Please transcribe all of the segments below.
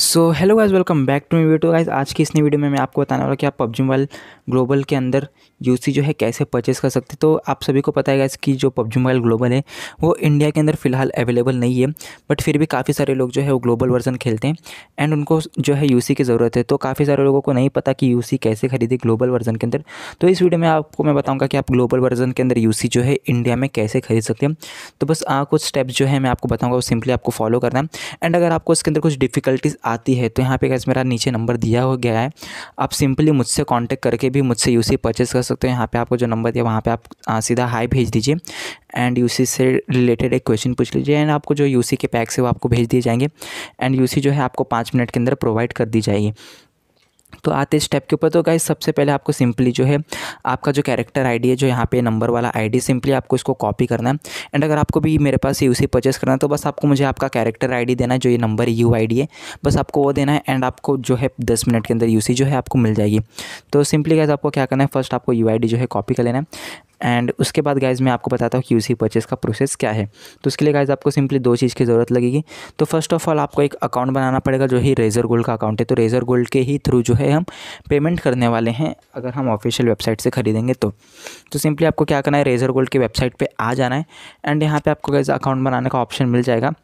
so hello guys welcome back to my video guys आज की इस नई वीडियो में मैं आपको बताने वाला कि आप पबजी मोबाइल ग्लोबल के अंदर यूसी जो है कैसे परचेस कर सकते तो आप सभी को पता है गाइज कि जो पबजी मोबाइल ग्लोबल है वो इंडिया के अंदर फिलहाल अवेलेबल नहीं है बट फिर भी काफ़ी सारे लोग जो है वो ग्लोबल वर्जन खेलते हैं एंड उनको जो है सी की ज़रूरत है तो काफ़ी सारे लोगों को नहीं पता कि सी कैसे खरीदे ग्लोबल वर्जन के अंदर तो इस वीडियो में आपको मैं बताऊँगा कि आप ग्लोबल वर्जन के अंदर सी जो है इंडिया में कैसे खरीद सकते हैं तो बस कुछ स्टेप्स जो है मैं आपको बताऊँगा वो सिंपली आपको फॉलो करना है एंड अगर आपको इसके अंदर कुछ डिफिकल्टीज़ आती है तो यहाँ पे गैस मेरा नीचे नंबर दिया हो गया है आप सिंपली मुझसे कांटेक्ट करके भी मुझसे यूसी परचेस कर सकते हो यहाँ पे आपको जो नंबर दिया वहाँ पे आप सीधा हाई भेज दीजिए एंड यूसी से रिलेटेड एक क्वेश्चन पूछ लीजिए एंड आपको जो यूसी के पैक्स से वो आपको भेज दिए जाएंगे एंड यूसी जो है आपको पाँच मिनट के अंदर प्रोवाइड कर दी जाएगी तो आते स्टेप के ऊपर तो गाइज सबसे पहले आपको सिंपली जो है आपका जो कैरेक्टर आईडी है जो यहाँ पे नंबर वाला आईडी सिंपली आपको इसको कॉपी करना है एंड अगर आपको भी मेरे पास यू सी परचेस करना है तो बस आपको मुझे आपका कैरेक्टर आईडी देना है जो ये नंबर यू आई है बस आपको वो देना है एंड आपको जो है दस मिनट के अंदर यू जो है आपको मिल जाएगी तो सिंपली गाइज आपको क्या करना है फर्स्ट आपको यू जो है कॉपी कर लेना है एंड उसके बाद गाइज़ मैं आपको बताता हूँ कि यूसी परचेज़ का प्रोसेस क्या है तो उसके लिए गाइज़ आपको सिंपली दो चीज़ की ज़रूरत लगेगी तो फर्स्ट ऑफ ऑल आपको एक अकाउंट बनाना पड़ेगा जो ही रेज़र गोल्ड का अकाउंट है तो रेज़र गोल्ड के ही थ्रू जो है हम पेमेंट करने वाले हैं अगर हम ऑफिशियल वेबसाइट से खरीदेंगे तो तो सिंपली आपको क्या करना है रेज़र गोल्ड की वेबसाइट पर आ जाना है एंड यहाँ पर आपको गाइज़ अकाउंट बनाने का ऑप्शन मिल जाएगा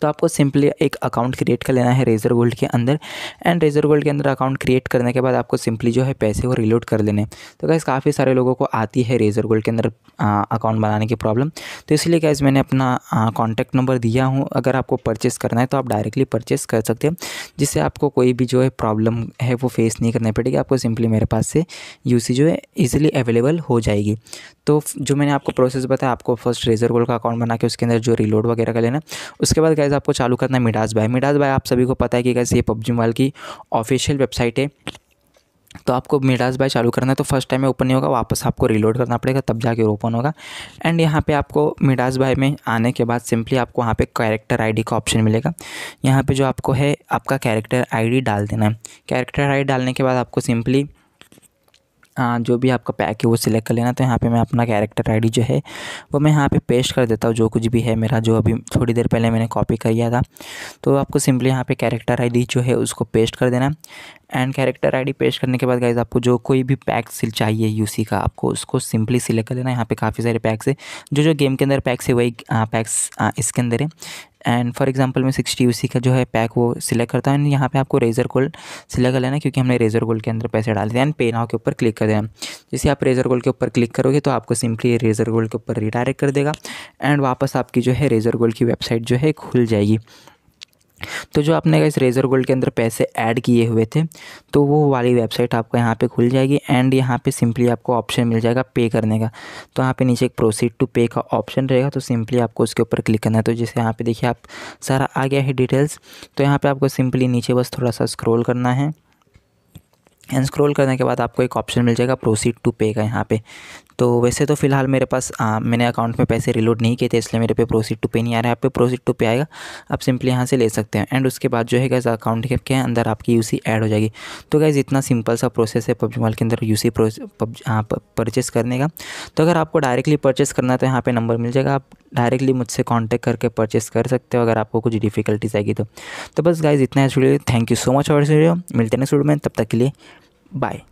तो आपको सिंपली एक अकाउंट क्रिएट कर लेना है रेजर गोल्ड के अंदर एंड रेजर गोल्ड के अंदर अकाउंट क्रिएट करने के बाद आपको सिंपली जो है पैसे वो रिलोड कर लेने तो गैस काफ़ी सारे लोगों को आती है रेजर गोल्ड के अंदर अकाउंट बनाने की प्रॉब्लम तो इसलिए गैस मैंने अपना कॉन्टैक्ट नंबर दिया हूँ अगर आपको परचेस करना है तो आप डायरेक्टली परचेस कर सकते हैं जिससे आपको कोई भी जो है प्रॉब्लम है वो फेस नहीं करनी पड़ेगी आपको सिंपली मेरे पास से यू जो है ईजिली अवेलेबल हो जाएगी तो जो मैंने आपको प्रोसेस बताया आपको फर्स्ट रेजर गोल्ड का अकाउंट बना के उसके अंदर जो रिलोड वगैरह कर लेना उसके बाद गाइज आपको चालू करना है मिडास बाय मिडास बाय आप सभी को पता है कि गाइज ये पबजी मोबाइल की ऑफिशियल वेबसाइट है तो आपको मिडास बाय चालू करना है तो फर्स्ट टाइम में ओपन नहीं होगा वापस आपको रीलोड करना पड़ेगा तब जाके ओपन होगा एंड यहाँ पे आपको मिडास बाय में आने के बाद सिंपली आपको वहाँ पे कैरेक्टर आईडी का ऑप्शन मिलेगा यहाँ पे जो आपको है आपका कैरेक्टर आईडी डाल देना है कैरेक्टर आईडी डालने के बाद आपको सिंपली जो भी आपका पैक है वो सिलेक्ट कर लेना तो यहाँ पे मैं अपना कैरेक्टर आईडी जो है वो मैं यहाँ पे पेस्ट कर देता हूँ जो कुछ भी है मेरा जो अभी थोड़ी देर पहले मैंने कॉपी किया था तो आपको सिंपली यहाँ पे कैरेक्टर आईडी जो है उसको पेस्ट कर देना एंड कैरेक्टर आईडी पेश करने के बाद गाइज आपको जो कोई भी पैक सिल चाहिए यूसी का आपको उसको सिंपली सिलेक्ट कर लेना यहाँ पे काफ़ी सारे पैक्स है जो जो गेम के अंदर पैक्स है वही पैक्स इसके अंदर है एंड फॉर एग्जांपल मैं सिक्सटी यूसी का जो है पैक वो सिलेक्ट करता हूँ एंड यहाँ पे आपको रेजर गोल्ड सिलेक्ट कर लेना क्योंकि हमने रेजर गोल्ड के अंदर पैसे डाल दिए एंड पे नाव के ऊपर क्लिक कर देना जैसे आप रेजर गोल्ड के ऊपर क्लिक करोगे तो आपको सिंपली रेजर गोल्ड के ऊपर रिडायरेक्ट कर देगा एंड वापस आपकी जो है रेजर गोल्ड की वेबसाइट जो है खुल जाएगी तो जो आपने इस रेज़र गोल्ड के अंदर पैसे ऐड किए हुए थे तो वो वाली वेबसाइट आपको यहाँ पे खुल जाएगी एंड यहाँ पे सिंपली आपको ऑप्शन मिल जाएगा पे करने का तो यहाँ पे नीचे एक प्रोसीड टू पे का ऑप्शन रहेगा तो सिंपली आपको उसके ऊपर क्लिक करना है तो जैसे यहाँ पे देखिए आप सारा आ गया है डिटेल्स तो यहाँ पर आपको सिंपली नीचे बस थोड़ा सा स्क्रोल करना है एंड स्क्रोल करने के बाद आपको एक ऑप्शन मिल जाएगा प्रोसीड टू पे का यहाँ पे तो वैसे तो फिलहाल मेरे पास आ, मैंने अकाउंट में पैसे रिलोड नहीं किए थे इसलिए मेरे पे प्रोसीड टू पे नहीं आ रहा है आप पे प्रोसीड टू पे आएगा आप सिंपली यहाँ से ले सकते हैं एंड उसके बाद जो है गैस अकाउंट के अंदर आपकी यूसी ऐड हो जाएगी तो गैस इतना सिंपल सा प्रोसेस है पबजी मॉल के अंदर यू सी परचेस करने का तो अगर आपको डायरेक्टली परचेस करना है तो यहाँ पर नंबर मिल जाएगा आप डायरेक्टली मुझसे कॉन्टैक्ट करके परचेस कर सकते हो अगर आपको कुछ डिफिकल्टीज आएगी तो, तो बस गाइज इतना है thank you so much for video मिलते हैं स्टूडियो में तब तक के लिए बाय